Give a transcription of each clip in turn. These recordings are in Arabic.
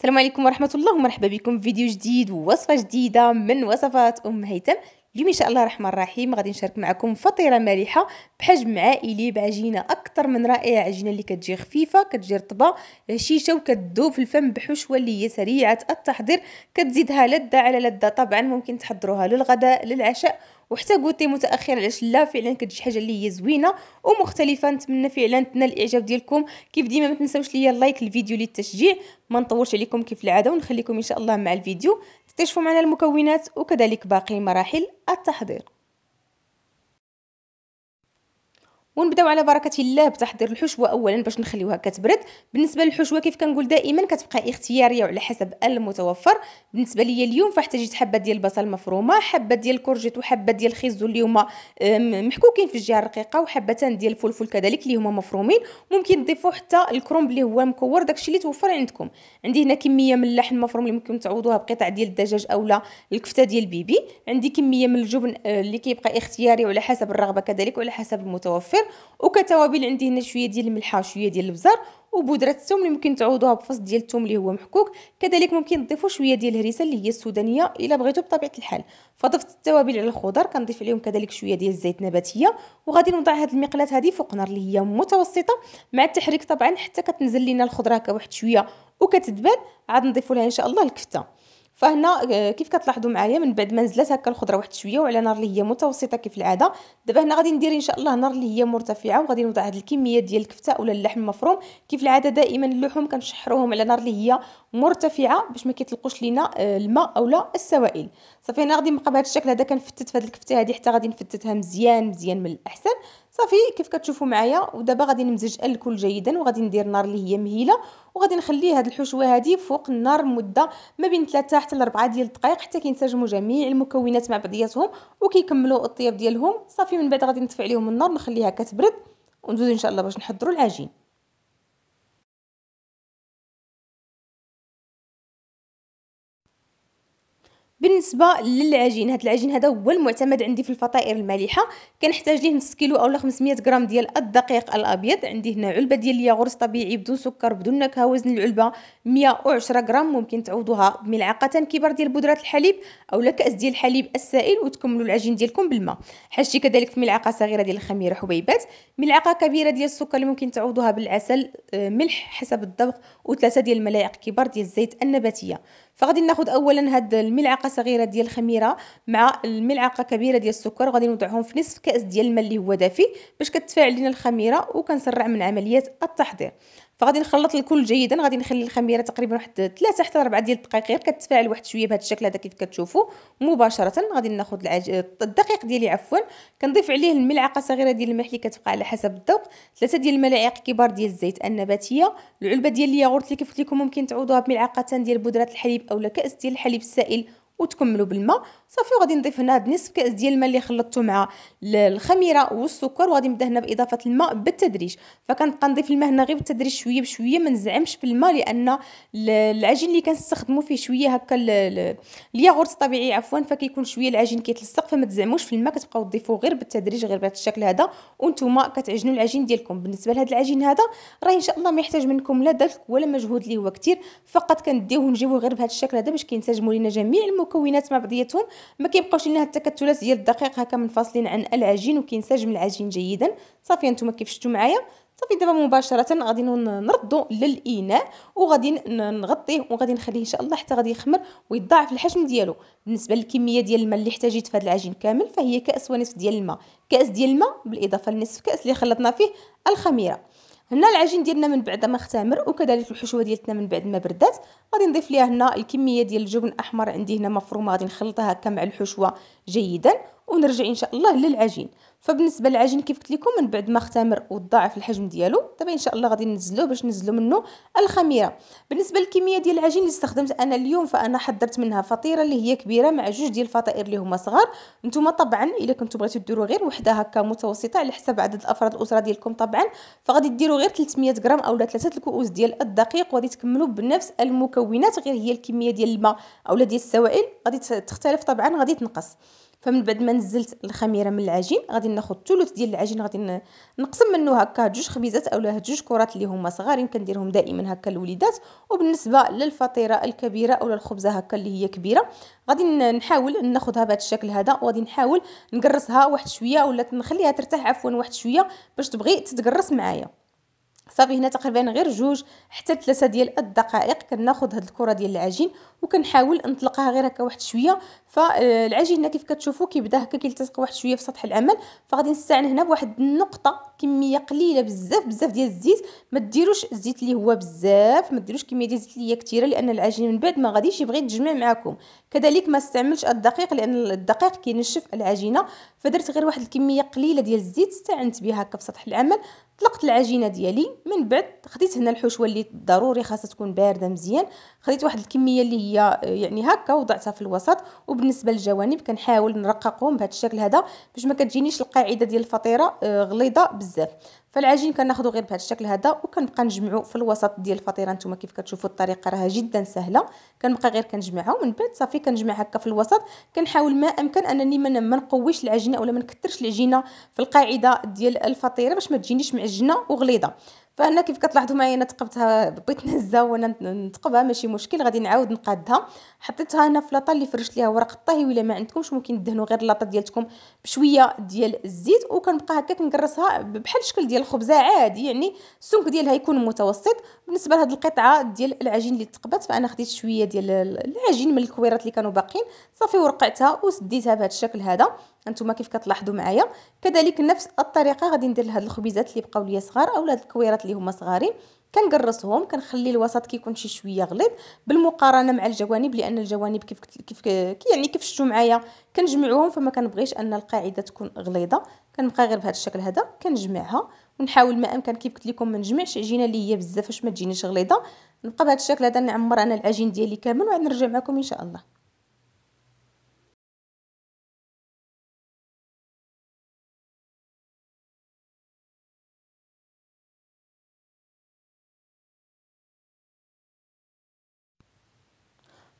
السلام عليكم ورحمه الله ومرحبا بكم في فيديو جديد ووصفه جديده من وصفات ام هيثم اليوم ان شاء الله الرحمن الرحيم غادي نشارك معكم فطيره مالحه بحجم عائلي بعجينه اكثر من رائعه عجينه اللي كتجي خفيفه كتجي رطبه هشيشه وكتذوب في الفم بحشوه اللي هي سريعه التحضير كتزيدها لذه على لذه طبعا ممكن تحضروها للغداء للعشاء وحتى كوتي متاخر علاش لا فعلا كتجي حاجه اللي هي زوينه ومختلفه نتمنى فعلا تنال الاعجاب ديالكم كيف ديما ما تنساوش ليا اللايك الفيديو للتشجيع ما نطولش عليكم كيف العاده ونخليكم ان شاء الله مع الفيديو اكتشفوا معنا المكونات وكذلك باقي مراحل التحضير ونبداو على بركه الله بتحضير الحشوه اولا باش نخليوها كتبرد بالنسبه للحشوه كيف كنقول دائما كتبقى اختياريه وعلى حسب المتوفر بالنسبه ليا اليوم فاحتاجيت حبه ديال البصل مفرومه حبه ديال الكورجيت وحبه ديال الخيزو اللي هما محكوكين في الجهه الرقيقه وحبتان ديال الفلفل كذلك اللي هما مفرومين ممكن تضيفوا حتى الكرومب اللي هو مكور داكشي اللي توفر عندكم عندي هنا كميه من اللحم المفروم اللي ممكن تعوضوها بقطع ديال الدجاج اولا الكفته ديال بيبي عندي كميه من الجبن آه، اللي كيبقى اختياري وعلى حسب الرغبه كذلك وعلى حسب المتوفر وكتوابل عندي هنا شويه ديال الملحه وشويه ديال البزار وبودره الثوم اللي ممكن تعوضوها بفص ديال الثوم اللي هو محكوك كذلك ممكن تضيفوا شويه ديال الهريسه اللي هي السودانيه الا بغيتو بطبيعه الحال فضفت التوابل على الخضر كنضيف عليهم كذلك شويه ديال الزيت نباتيه وغادي نوضع هذه المقلاة هذه فوق نار اللي هي متوسطه مع التحريك طبعا حتى كتنزل لنا الخضره كواحد شويه وكتذبل عاد نضيف لها ان شاء الله الكفته فهنا آه، كيف كتلاحظوا معايا من بعد ما نزلت هكا الخضره واحد شويه وعلى نار اللي هي متوسطه كيف العاده دابا هنا غادي ندير ان شاء الله نار اللي هي مرتفعه وغادي نوضع هاد الكميه ديال الكفته ولا اللحم المفروم كيف العاده دائما اللحوم كنشحروهم على نار اللي هي مرتفعه باش ما كيطلقوش لينا آه، الماء اولا السوائل صافي هنا غادي نبقى بهذا الشكل هذا كنفتت في هاد الكفته هادي حتى غادي نفتتها مزيان مزيان من الاحسن صافي كيف كتشوفوا معايا ودابا غادي نمزج الكل جيدا وغادي ندير نار اللي هي مهيله وغادي نخلي هاد الحشوه هادي فوق النار مده ما بين 3 حتى 4 ديال الدقائق حتى كينسجموا جميع المكونات مع بعضياتهم وكيكملوا الطياب ديالهم صافي من بعد غادي نطفي عليهم النار نخليها كتبرد وندوز ان شاء الله باش نحضروا العجين بالنسبه للعجين هذا العجين هذا هو المعتمد عندي في الفطائر المالحه كنحتاج ليه نص كيلو اولا 500 غرام ديال الدقيق الابيض عندي هنا علبه ديال الياغورت طبيعي بدون سكر بدون نكهه وزن العلبه 110 غرام ممكن تعوضوها بملعقه كبار ديال بودره الحليب اولا كاس ديال الحليب السائل وتكملوا العجين ديالكم بالماء حاجتي كذلك في ملعقه صغيره ديال الخميره حبيبات ملعقه كبيره ديال السكر اللي ممكن تعوضوها بالعسل آه، ملح حسب الذوق وثلاثه ديال الملاعق كبار ديال الزيت النباتيه فغادي ناخذ اولا هاد الملعقه صغيره ديال الخميره مع الملعقه كبيره ديال السكر وغادي نوضعهم في نصف كاس ديال الماء اللي هو دافي باش كتفاعل لينا الخميره وكنسرع من عمليه التحضير فغادي نخلط الكل جيدا غادي نخلي الخميره تقريبا واحد 3 حتى 4 ديال الدقائق غير كتفاعل واحد شويه بهذا الشكل هذا كيف كتشوفوا مباشره غادي ناخذ العج... الدقيق ديالي عفوا كنضيف عليه الملعقه صغيره ديال الملح اللي كتبقى على حسب الذوق ثلاثه ديال الملاعق كبار ديال الزيت النباتيه العلبه ديال الياغورت اللي كيف لكم ممكن تعوضوها بملعقتان ديال بودره الحليب اولا كاس ديال الحليب السائل وتكملوا بالماء صافي وغادي نضيف هنا هاد نصف كاس ديال الماء اللي خلطته مع الخميره والسكر وغادي نبدا هنا باضافه الماء بالتدريج فكنبقى نضيف الماء هنا غير بالتدريج شويه بشويه ما نزعمش بالماء لان العجين اللي كنستخدموا فيه شويه هكا الياغورت الطبيعي عفوا فكيكون شويه العجين كيتلصق فما تزعموش في الماء كتبقاو تضيفوه غير بالتدريج غير بهذا الشكل هذا وانتم كتعجنوا العجين ديالكم بالنسبه لهذا العجين هذا راه ان شاء الله ما يحتاج منكم لا دلك ولا مجهود اللي هو كثير فقط كنديوه ونجيبوه غير بهذا الشكل هذا باش كينسجموا لينا جميع المكونات مع بعضياتهم ما كيبقاوش لنا التكتلات ديال الدقيق هكا منفصلين عن العجين وكينسجم العجين جيدا صافي نتوما كيف شفتوا معايا صافي دابا مباشره غادي نردو للاناء وغادي نغطيه وغادي نخليه ان شاء الله حتى غادي يخمر ويضاعف الحجم ديالو بالنسبه للكميه ديال الماء اللي احتاجيت في هذا العجين كامل فهي كاس ونصف ديال الماء كاس ديال الماء بالاضافه لنصف كاس اللي خلطنا فيه الخميره هنا العجين ديالنا من بعد ما اختمر وكذلك الحشوه ديالتنا من بعد ما بردات غادي نضيف ليها هنا الكميه ديال الجبن الاحمر عندي هنا مفرومه غادي نخلطها هكا مع الحشوه جيدا ونرجع ان شاء الله للعجين فبالنسبه للعجين كيف قلت لكم من بعد ما اختمر وضاعف الحجم ديالو دابا ان شاء الله غادي ننزلوه باش ننزلو منه الخميره بالنسبه للكميه ديال العجين اللي استخدمت انا اليوم فانا حضرت منها فطيره اللي هي كبيره مع جوج ديال الفطائر اللي هما صغار نتوما طبعا الا كنتو بغيتو ديروا غير وحده هكا متوسطه على حسب عدد افراد الاسره ديالكم طبعا فغادي ديروا غير 300 غرام اولا ثلاثه الكؤوس ديال الدقيق وغادي تكملوا بنفس المكونات غير هي الكميه ديال الماء اولا ديال السوائل غادي تختلف طبعا غادي تنقص فمن بعد ما نزلت الخميره من العجين غادي ناخذ الثلث ديال العجين غادي نقسم منه هكا جوج خبيزات اولا جوج كرات اللي هما صغارين كنديرهم دائما هكا الوليدات وبالنسبه للفطيره الكبيره اولا الخبزه هكا اللي هي كبيره غادي نحاول ناخذها بهذا الشكل هذا وغادي نحاول نقرصها واحد شويه ولا نخليها ترتاح عفوا واحد شويه باش تبغي تتقرص معايا صافي هنا تقريبا غير جوج حتى ثلاثة ديال الدقائق كناخذ هاد الكره ديال العجين وكنحاول نطلقها غير هكا واحد شويه فالعجين آه، هنا كيف كتشوفوا كيبدا هكا كيلتصق واحد شويه في سطح العمل فغادي نستعن هنا بواحد النقطه كميه قليله بزاف بزاف ديال الزيت ما ديروش الزيت اللي هو بزاف ما ديروش كميه ديال الزيت اللي هي كثيره لان العجين من بعد ما غاديش يبغي يتجمع معكم كذلك ما استعملش الدقيق لان الدقيق كينشف العجينه فدرت غير واحد الكميه قليله ديال الزيت استعنت بها هكا في سطح العمل طلقت العجينه ديالي من بعد خديت هنا الحشوه اللي ضروري خاصها تكون بارده مزيان خديت واحد الكميه اللي هي آه، يعني هكا وضعتها في الوسط وبالنسبه للجوانب كنحاول نرققهم بهذا الشكل هذا باش ما كتجينيش القاعده ديال الفطيره آه، غليظه بزاف فالعجين كناخذو غير بهذا الشكل هذا وكنبقى نجمعو في الوسط ديال الفطيره نتوما كيف كتشوفوا الطريقه راه جدا سهله كنبقى غير كنجمعها ومن بعد صافي كنجمع هكا في الوسط كنحاول ما امكن انني ما نقويش العجينه ولا ما نكثرش العجينه في القاعده ديال الفطيره باش ما تجينيش معجنه وغليظه فانا كيف كتلاحظوا معايا انا تقبتها بغيت نهزها وانا نتقبها ماشي مشكل غادي نعاود نقادها حطيتها هنا في لاطه اللي فرشت ليها ورق الطهي ولا ما عندكمش ممكن تدهنوا غير لاطه ديالتكم بشويه ديال الزيت وكنبقى هكا نكرسها بحال شكل ديال الخبزه عادي يعني السمك ديالها يكون متوسط بالنسبه لهاد القطعه ديال العجين اللي تقبت فانا خديت شويه ديال العجين من الكويرات اللي كانوا باقيين صافي ورقعتها وسديتها بهذا الشكل هذا انتما كيف كتلاحظوا معايا كذلك نفس الطريقه غادي ندير لهاد الخبيزات اللي بقاو ليا صغار اولا هاد الكويرات اللي هما صغارين كنقرصهم كنخلي الوسط كيكون شي شويه غليظ بالمقارنه مع الجوانب لان الجوانب كيف كيف يعني كيف شفتوا معايا كنجمعوهم فما كنبغيش ان القاعده تكون غليظه كنبقى غير بهذا الشكل هذا كنجمعها ونحاول ما امكن كيف قلت لكم ما نجمعش عجينه اللي هي بزاف باش ما تجينيش غليظه نبقى بهذا الشكل هذا نعمر انا العجين ديالي كامل وعاد نرجع معكم ان شاء الله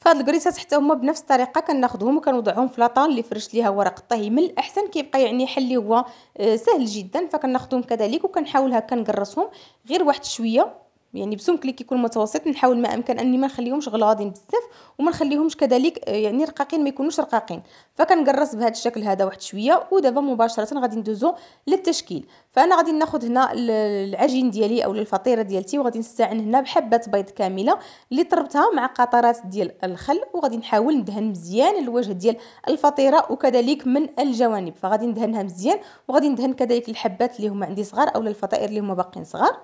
فهاد الكريسات حتى هما بنفس الطريقه كناخذهم وكنوضعهم في لاطان اللي فرشت ليها ورق الطهي من الاحسن كيبقى يعني حل اللي هو آه، سهل جدا فكناخذهم كذلك وكنحاول هكا نقرصهم غير واحد شويه يعني بسمك كيكون متوسط نحاول ما امكن اني ما نخليهمش غلاضين بزاف وما نخليهمش كذلك آه، يعني رقاقين ما يكونوش رقاقين فكنقرص بهذا الشكل هذا واحد شويه ودابا مباشره غادي ندوزو للتشكيل فانا غادي ناخذ هنا العجين ديالي او الفطيره ديالتي وغادي نستعين هنا بحبه بيض كامله اللي طربتها مع قطرات ديال الخل وغادي نحاول ندهن مزيان الوجه ديال الفطيره وكذلك من الجوانب فغادي ندهنها مزيان وغادي ندهن كذلك الحبات اللي هما عندي صغار او الفطائر اللي هما باقيين صغار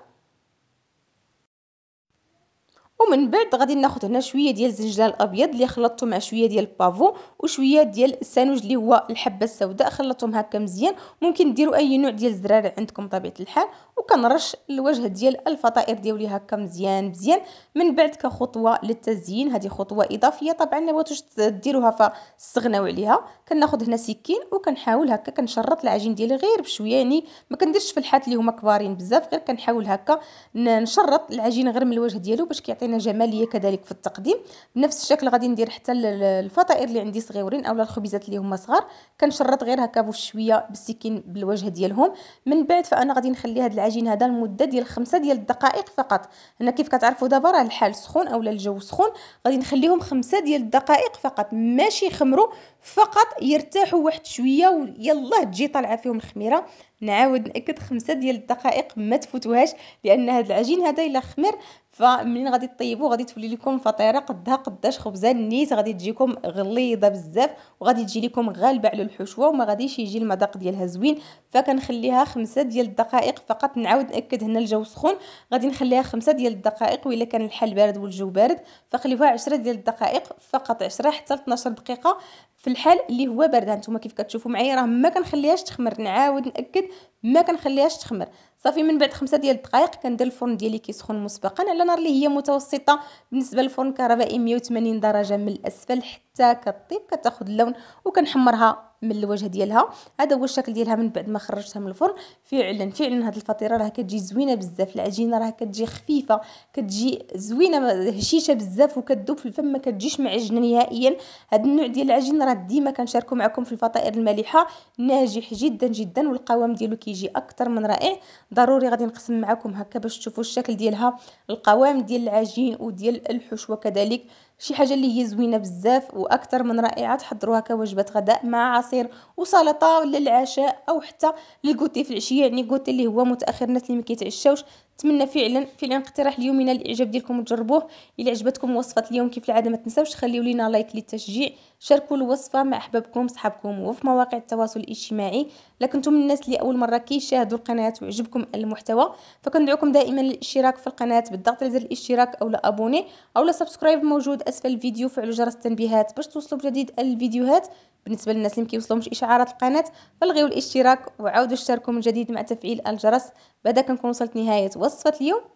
ومن بعد غادي ناخذ هنا شويه ديال الزنجلال الابيض اللي خلطته مع شويه ديال البافو وشويه ديال السانوج اللي هو الحبه السوداء خلطتهم هكا مزيان ممكن ديروا اي نوع ديال الزرار عندكم طبيعه الحال وكنرش الوجه ديال الفطائر ديالي هكا مزيان مزيان من بعد كخطوه للتزيين هذه خطوه اضافيه طبعا ما بغيتوش ديروها فاستغناو عليها كناخذ هنا سكين وكنحاول هكا كنشرط العجين ديالي غير بشويه يعني ما كنديرش الحات اللي هما كبارين بزاف غير كنحاول هكا نشرط العجين غير من الوجه ديالو باش كيعطينا جماليه كذلك في التقديم بنفس الشكل غادي ندير حتى الفطائر اللي عندي صغيورين اولا الخبيزات اللي هما صغار كنشرط غير هكا بشويه بالسكين بالوجه ديالهم من بعد فانا غادي نخلي هذا العجين هذا المده ديال خمسة ديال الدقائق فقط هنا كيف كتعرفوا دابا راه الحال سخون اولا الجو سخون غادي نخليهم خمسة ديال الدقائق فقط ماشي يخمروا فقط يرتاحوا واحد شويه ويلا تجي طالعه فيهم الخميره نعاود ناكد خمسة ديال الدقائق ما تفوتوهاش لان هذا العجين هذا الا خمر فمنين غادي طيبوه غادي تولي لكم فطيره قدها قداش خبزه نيت غادي تجيكم غليظه بزاف وغادي تجي لكم غالبه على الحشوه وما غاديش يجي المذاق ديالها زوين فكنخليها خمسة ديال الدقائق فقط نعاود ناكد هنا الجو سخون غادي نخليها خمسة ديال الدقائق والا كان الحال بارد والجو بارد فخليوها عشرة ديال الدقائق فقط عشرة حتى 12 دقيقه في الحال اللي هو بارد هانتوما كيف كتشوفوا معايا راه ما كنخليهاش تخمر نعاود ناكد ما كنخليهاش تخمر صافي من بعد خمسة ديال الدقائق كندير الفرن ديالي كيسخن مسبقا على نار اللي هي متوسطه بالنسبه للفرن الكهربائي 180 درجه من الاسفل حتى كطيب كتاخذ اللون وكنحمرها من الوجه ديالها هذا هو الشكل ديالها من بعد ما خرجتها من الفرن فعلا فعلا هذه الفطيره راه كتجي زوينه بزاف العجينه راه كتجي خفيفه كتجي زوينه هشيشه بزاف وكتذوب في الفم ما كتجيش معجنه نهائيا هذا النوع ديال العجينه راه ديما كنشاركو معكم في الفطائر المالحه ناجح جدا جدا والقوام ديالو كيجي اكثر من رائع ضروري غادي نقسم معكم هكا باش تشوفوا الشكل ديالها القوام ديال العجين وديال الحشوه كذلك شي حاجه اللي هي زوينه بزاف واكثر من رائعه تحضروها كوجبه غداء مع عصير وسلطه ولا العشاء او حتى للكوتي في العشيه يعني كوتي اللي هو متاخر الناس اللي ما كيتعشاوش نتمنى فعلا فعلا اقتراح ينال الاعجاب ديالكم وتجربوه الى عجبتكم وصفه اليوم كيف العاده ما تنساوش خليو لينا لايك للتشجيع شاركوا الوصفه مع احبابكم صحابكم وفي مواقع التواصل الاجتماعي الا كنتم من الناس اللي اول مره كيشاهدوا القناه وعجبكم المحتوى فكندعوكم دائما للاشتراك في القناه بالضغط على زر الاشتراك او ابوني او سبسكرايب موجود اسفل الفيديو فعلوا جرس التنبيهات باش توصلوا بجديد الفيديوهات بالنسبه للناس اللي مكيوصلهمش اشعارات القناه فلغيو الاشتراك وعاودوا اشتركوا من جديد مع تفعيل الجرس بعدا كنكون وصلت نهايه وصفه اليوم